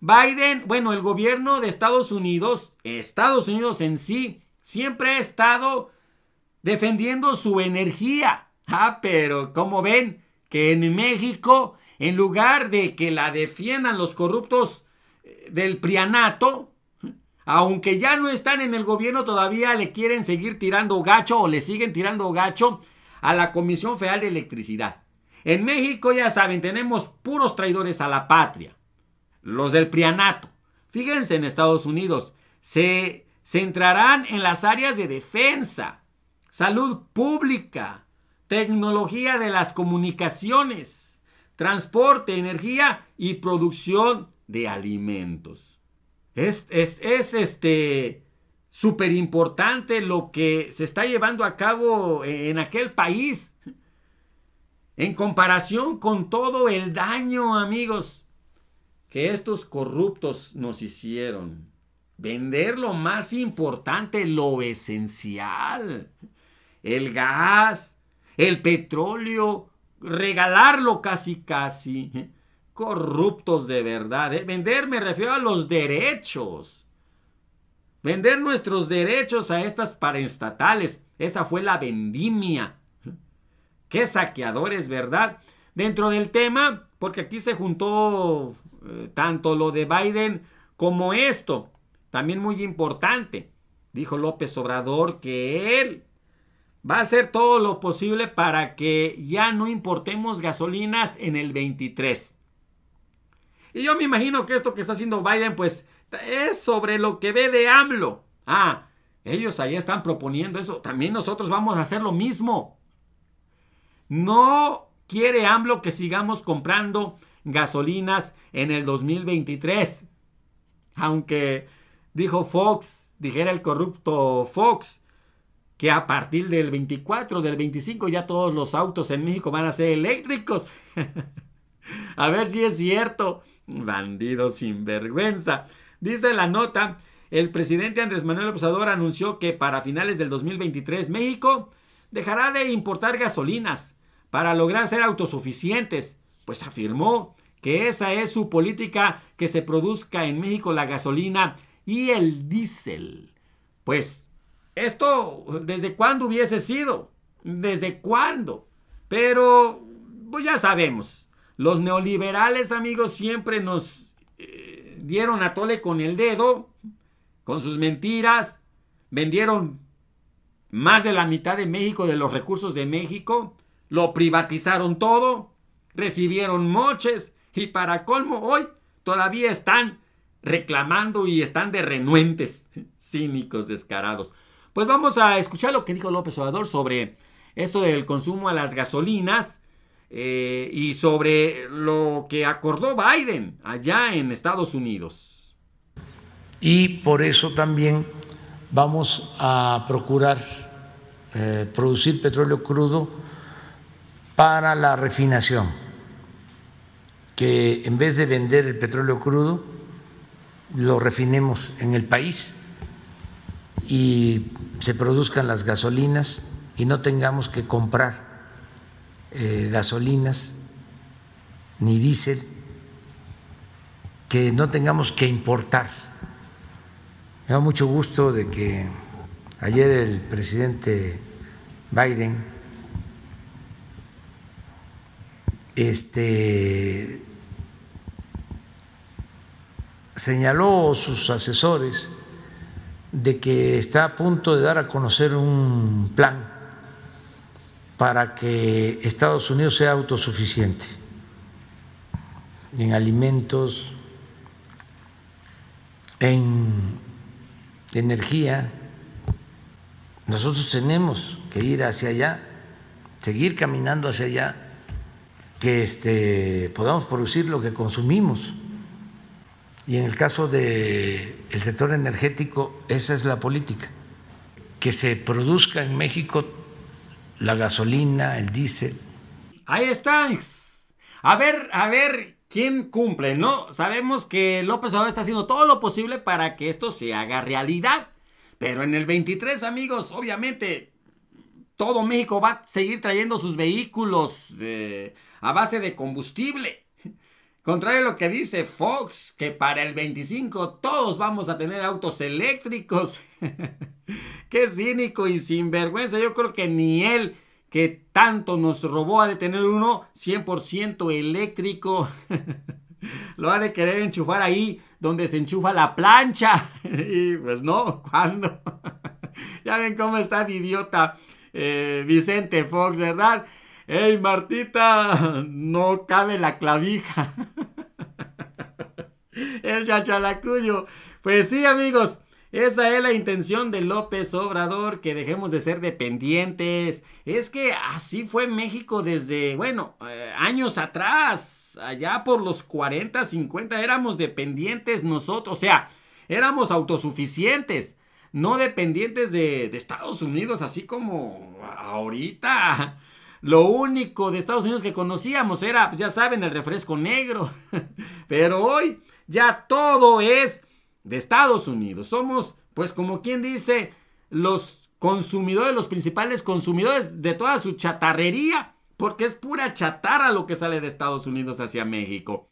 Biden, bueno, el gobierno de Estados Unidos, Estados Unidos en sí, siempre ha estado defendiendo su energía. Ah, pero como ven que en México, en lugar de que la defiendan los corruptos eh, del prianato, aunque ya no están en el gobierno, todavía le quieren seguir tirando gacho o le siguen tirando gacho a la Comisión Federal de Electricidad. En México, ya saben, tenemos puros traidores a la patria los del Prianato. Fíjense en Estados Unidos, se centrarán en las áreas de defensa, salud pública, tecnología de las comunicaciones, transporte, energía y producción de alimentos. Es, es, es este súper importante lo que se está llevando a cabo en aquel país en comparación con todo el daño, amigos, que estos corruptos nos hicieron. Vender lo más importante, lo esencial. El gas, el petróleo, regalarlo casi casi. Corruptos de verdad. ¿eh? Vender me refiero a los derechos. Vender nuestros derechos a estas paraestatales. Esa fue la vendimia. Qué saqueadores, ¿verdad? Dentro del tema, porque aquí se juntó eh, tanto lo de Biden como esto. También muy importante, dijo López Obrador que él va a hacer todo lo posible para que ya no importemos gasolinas en el 23. Y yo me imagino que esto que está haciendo Biden, pues es sobre lo que ve de AMLO. Ah, ellos ahí están proponiendo eso. También nosotros vamos a hacer lo mismo. No quiere AMLO que sigamos comprando gasolinas en el 2023. Aunque dijo Fox, dijera el corrupto Fox, que a partir del 24, del 25 ya todos los autos en México van a ser eléctricos. a ver si es cierto. Bandido sin vergüenza. Dice la nota, el presidente Andrés Manuel Obrador anunció que para finales del 2023 México dejará de importar gasolinas para lograr ser autosuficientes, pues afirmó que esa es su política, que se produzca en México la gasolina y el diésel. Pues esto, ¿desde cuándo hubiese sido? ¿Desde cuándo? Pero, pues ya sabemos, los neoliberales, amigos, siempre nos eh, dieron a tole con el dedo, con sus mentiras, vendieron más de la mitad de México, de los recursos de México, lo privatizaron todo, recibieron moches, y para colmo, hoy todavía están reclamando y están de renuentes, cínicos, descarados. Pues vamos a escuchar lo que dijo López Obrador sobre esto del consumo a las gasolinas eh, y sobre lo que acordó Biden allá en Estados Unidos. Y por eso también vamos a procurar eh, producir petróleo crudo para la refinación que en vez de vender el petróleo crudo, lo refinemos en el país y se produzcan las gasolinas y no tengamos que comprar eh, gasolinas ni diésel, que no tengamos que importar. Me da mucho gusto de que ayer el presidente Biden este, señaló sus asesores de que está a punto de dar a conocer un plan para que Estados Unidos sea autosuficiente en alimentos, en energía. Nosotros tenemos que ir hacia allá, seguir caminando hacia allá, que este, podamos producir lo que consumimos. Y en el caso del el sector energético, esa es la política, que se produzca en México la gasolina, el diésel. Ahí están. A ver, a ver, ¿quién cumple? No, sabemos que López Obrador está haciendo todo lo posible para que esto se haga realidad. Pero en el 23, amigos, obviamente todo México va a seguir trayendo sus vehículos eh, a base de combustible. Contrario a lo que dice Fox, que para el 25 todos vamos a tener autos eléctricos. Qué cínico y sinvergüenza. Yo creo que ni él, que tanto nos robó, ha de tener uno 100% eléctrico. Lo ha de querer enchufar ahí donde se enchufa la plancha. y pues no, ¿cuándo? ya ven cómo está de idiota eh, Vicente Fox, ¿verdad? ¡Ey, Martita! No cabe la clavija. El chachalacuyo. Pues sí, amigos. Esa es la intención de López Obrador, que dejemos de ser dependientes. Es que así fue México desde, bueno, eh, años atrás, allá por los 40, 50, éramos dependientes nosotros, o sea, éramos autosuficientes, no dependientes de Estados Unidos, así como ahorita. Lo único de Estados Unidos que conocíamos era, ya saben, el refresco negro. Pero hoy ya todo es de Estados Unidos. Somos, pues como quien dice, los consumidores, los principales consumidores de toda su chatarrería, porque es pura chatarra lo que sale de Estados Unidos hacia México.